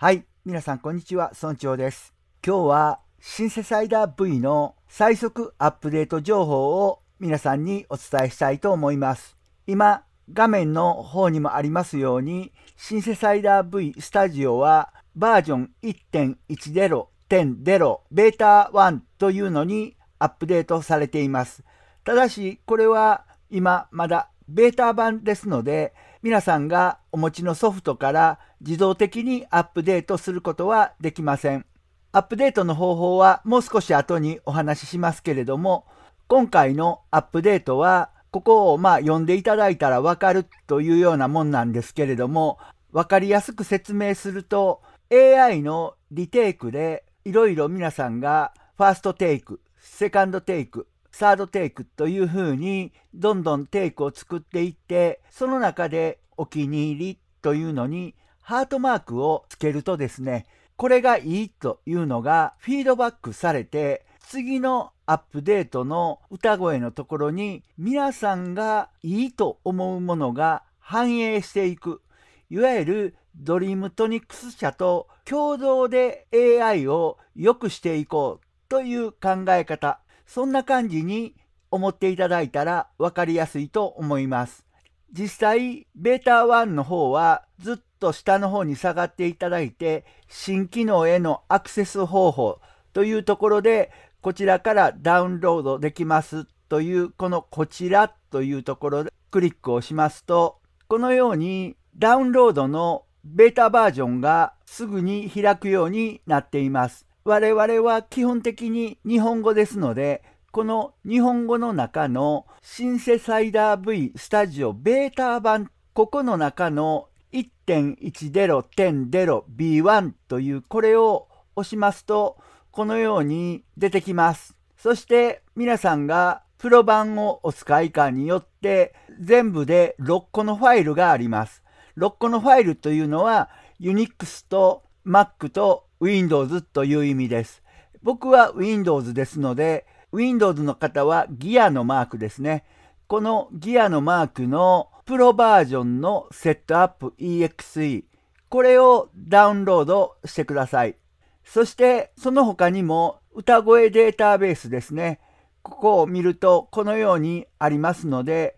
はい、皆さんこんにちは、村長です。今日はシンセサイダー V の最速アップデート情報を皆さんにお伝えしたいと思います。今、画面の方にもありますように、シンセサイダー V スタジオはバージョン1.10.0ベータ1というのにアップデートされています。ただし、これは今まだベータ版ですので、皆さんがお持ちのソフトから自動的にアップデートすることはできません。アップデートの方法はもう少し後にお話ししますけれども、今回のアップデートは、ここをまあ読んでいただいたらわかるというようなもんなんですけれども、わかりやすく説明すると、AI のリテイクでいろいろ皆さんがファーストテイク、セカンドテイク、サードテイクというふうにどんどんテイクを作っていって、その中でお気に入りというのにハートマークをつけるとですね、これがいいというのがフィードバックされて、次のアップデートの歌声のところに皆さんがいいと思うものが反映していく。いわゆるドリームトニックス社と共同で AI を良くしていこうという考え方。そんな感じに思っていただいたら分かりやすいと思います。実際、ベータ1の方はずっと下の方に下がっていただいて、新機能へのアクセス方法というところで、こちらからダウンロードできますという、このこちらというところでクリックをしますと、このようにダウンロードのベータバージョンがすぐに開くようになっています。我々は基本的に日本語ですので、この日本語の中のシンセサイダー V スタジオベータ版、ここの中の 1.10.0B1 というこれを押しますと、このように出てきます。そして皆さんがプロ版をお使いかによって全部で6個のファイルがあります。6個のファイルというのは Unix と Mac と Windows という意味です。僕は Windows ですので Windows の方はギアのマークですね。このギアのマークのプロバージョンのセットアップ EXE これをダウンロードしてください。そしてその他にも歌声データベースですね。ここを見るとこのようにありますので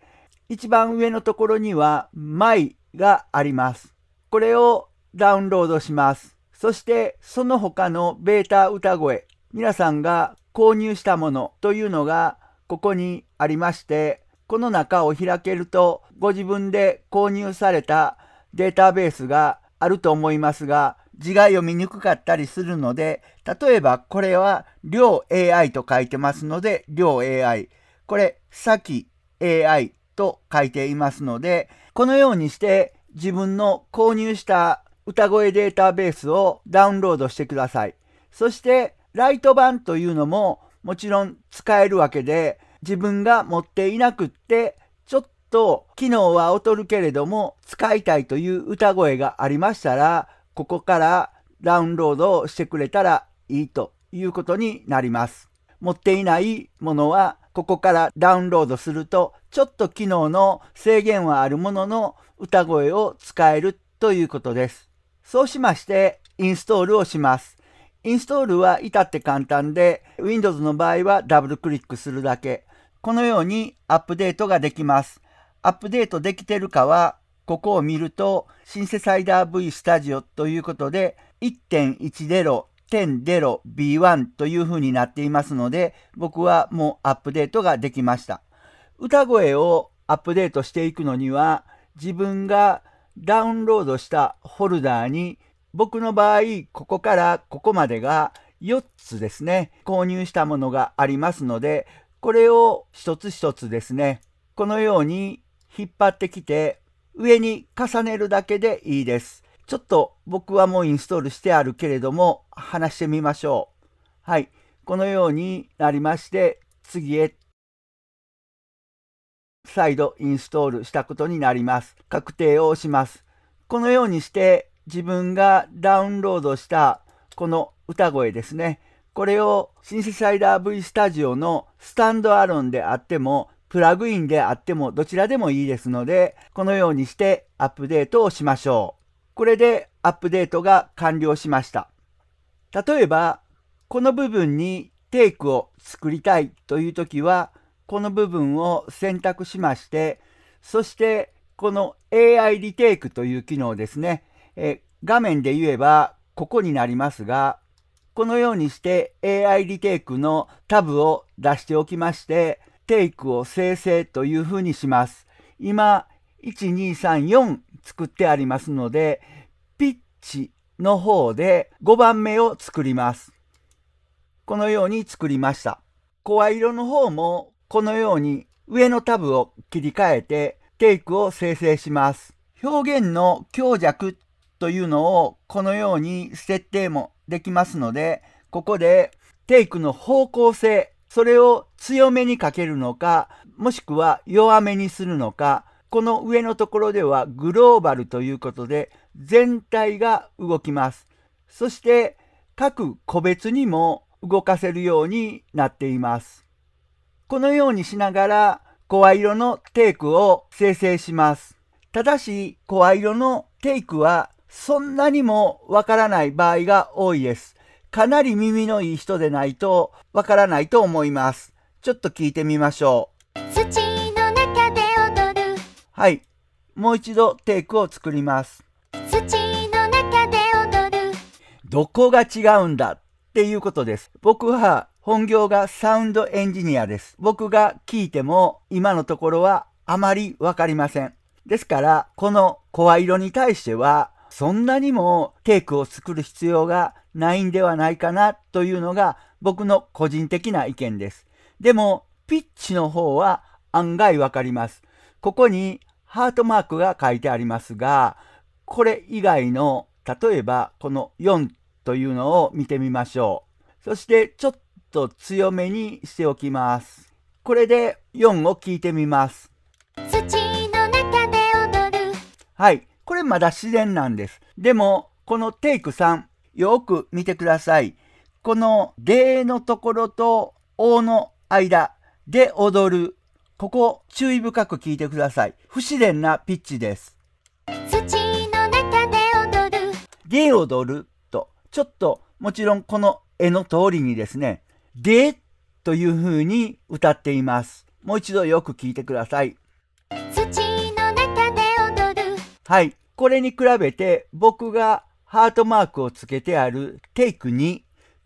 一番上のところには My があります。これをダウンロードします。そしてその他のベータ歌声皆さんが購入したものというのがここにありまして、この中を開けるとご自分で購入されたデータベースがあると思いますが、字が読みにくかったりするので、例えばこれは両 AI と書いてますので、両 AI。これ、先 AI と書いていますので、このようにして自分の購入した歌声データベースをダウンロードしてください。そしてライト版というのももちろん使えるわけで、自分が持っていなくって、ちょっと機能は劣るけれども使いたいという歌声がありましたら、ここからダウンロードをしてくれたらいいということになります。持っていないものはここからダウンロードするとちょっと機能の制限はあるものの歌声を使えるということです。そうしましてインストールをします。インストールは至って簡単で、Windows の場合はダブルクリックするだけ。このようにアップデートができます。アップデートできてるかは、ここを見ると、シンセサイダー V スタジオということで、1.10、10.0B1 という風になっていますので、僕はもうアップデートができました。歌声をアップデートしていくのには、自分がダウンロードしたホルダーに僕の場合、ここからここまでが4つですね、購入したものがありますので、これを一つ一つですね、このように引っ張ってきて、上に重ねるだけでいいです。ちょっと僕はもうインストールしてあるけれども、話してみましょう。はい。このようになりまして、次へ、再度インストールしたことになります。確定を押します。このようにして、自分がダウンロードしたこの歌声ですね。これをシンセサイダー V スタジオのスタンドアロンであっても、プラグインであってもどちらでもいいですので、このようにしてアップデートをしましょう。これでアップデートが完了しました。例えば、この部分にテイクを作りたいという時は、この部分を選択しまして、そしてこの AI リテイクという機能ですね。え画面で言えば、ここになりますが、このようにして AI リテイクのタブを出しておきまして、テイクを生成というふうにします。今、1234作ってありますので、ピッチの方で5番目を作ります。このように作りました。声色の方もこのように上のタブを切り替えてテイクを生成します。表現の強弱というのをこのように設定もできますので、ここでテイクの方向性、それを強めにかけるのか、もしくは弱めにするのか、この上のところではグローバルということで全体が動きます。そして各個別にも動かせるようになっています。このようにしながら声色のテイクを生成します。ただし声色のテイクはそんなにもわからない場合が多いです。かなり耳のいい人でないとわからないと思います。ちょっと聞いてみましょう。土の中で踊る。はい。もう一度テイクを作ります。土の中で踊る。どこが違うんだっていうことです。僕は本業がサウンドエンジニアです。僕が聞いても今のところはあまりわかりません。ですから、この声色に対してはそんなにもケークを作る必要がないんではないかなというのが僕の個人的な意見です。でも、ピッチの方は案外わかります。ここにハートマークが書いてありますが、これ以外の、例えばこの4というのを見てみましょう。そしてちょっと強めにしておきます。これで4を聞いてみます。土の中で踊るはい。これまだ自然なんです。でも、このテイク3、よく見てください。このでのところとおの間で踊る。ここ注意深く聞いてください。不自然なピッチです。土の中で踊る。で踊ると、ちょっともちろんこの絵の通りにですね、でという風に歌っています。もう一度よく聞いてください。土の中で踊る。はい。これに比べて僕がハートマークをつけてあるテイク2。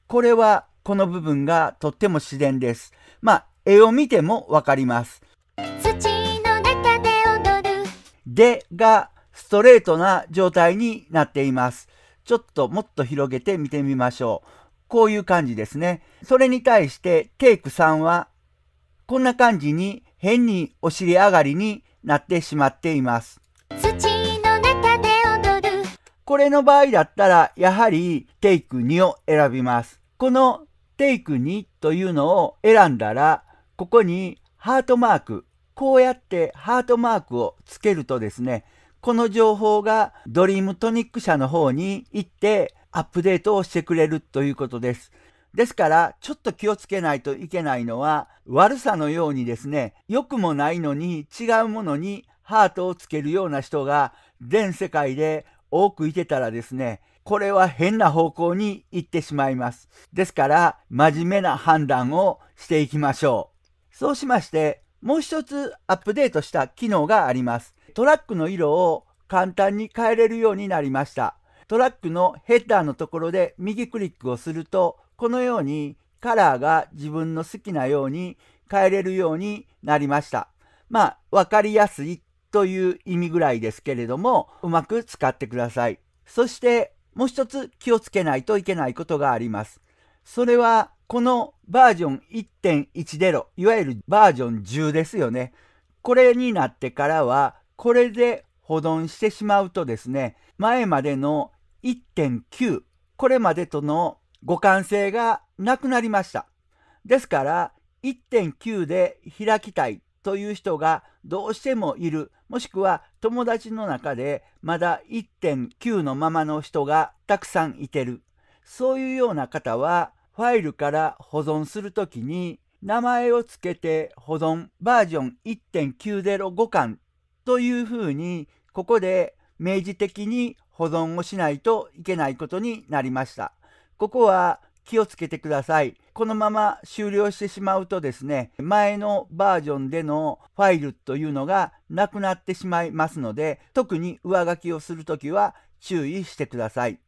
これはこの部分がとっても自然です。まあ、絵を見てもわかります。土の中で踊る。でがストレートな状態になっています。ちょっともっと広げて見てみましょう。こういう感じですね。それに対してテイク3はこんな感じに変にお尻上がりになってしまっています。土これの場合だったら、やはりテイク2を選びます。このテイク2というのを選んだら、ここにハートマーク、こうやってハートマークをつけるとですね、この情報がドリームトニック社の方に行ってアップデートをしてくれるということです。ですから、ちょっと気をつけないといけないのは、悪さのようにですね、良くもないのに違うものにハートをつけるような人が全世界で多くいてたらですね、これは変な方向に行ってしまいます。ですから、真面目な判断をしていきましょう。そうしまして、もう一つアップデートした機能があります。トラックの色を簡単に変えれるようになりました。トラックのヘッダーのところで右クリックをすると、このようにカラーが自分の好きなように変えれるようになりました。まあ、わかりやすいという意味ぐらいですけれども、うまく使ってください。そして、もう一つ気をつけないといけないことがあります。それは、このバージョン1.10、いわゆるバージョン10ですよね。これになってからは、これで保存してしまうとですね、前までの1.9、これまでとの互換性がなくなりました。ですから、1.9で開きたいという人がどうしてもいるもしくは友達の中でまだ1.9のままの人がたくさんいてる。そういうような方は、ファイルから保存するときに、名前を付けて保存バージョン1.905巻というふうに、ここで明示的に保存をしないといけないことになりました。ここは気をつけてください。このまま終了してしまうとですね、前のバージョンでのファイルというのがなくなってしまいますので、特に上書きをするときは注意してください。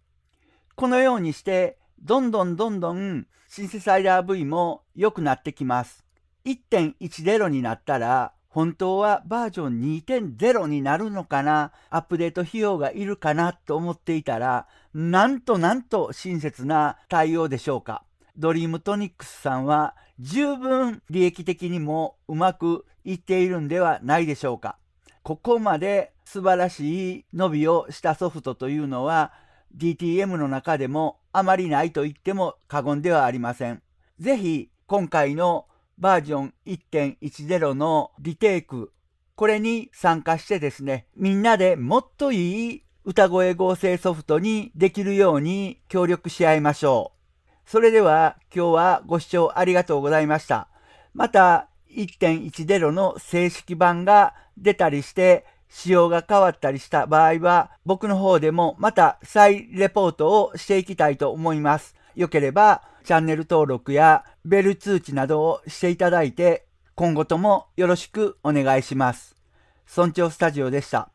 このようにして、どんどんどんどんシンセサイダー V も良くなってきます。1.10になったら、本当はバージョン2.0になるのかな、アップデート費用がいるかなと思っていたら、なんとなんと親切な対応でしょうか。ドリームトニックスさんは十分利益的にもうまくいっているんではないでしょうか。ここまで素晴らしい伸びをしたソフトというのは DTM の中でもあまりないと言っても過言ではありません。ぜひ今回のバージョン1.10のリテイク、これに参加してですね、みんなでもっといい歌声合成ソフトにできるように協力し合いましょう。それでは今日はご視聴ありがとうございました。また1.10の正式版が出たりして仕様が変わったりした場合は僕の方でもまた再レポートをしていきたいと思います。よければチャンネル登録やベル通知などをしていただいて、今後ともよろしくお願いします。村長スタジオでした。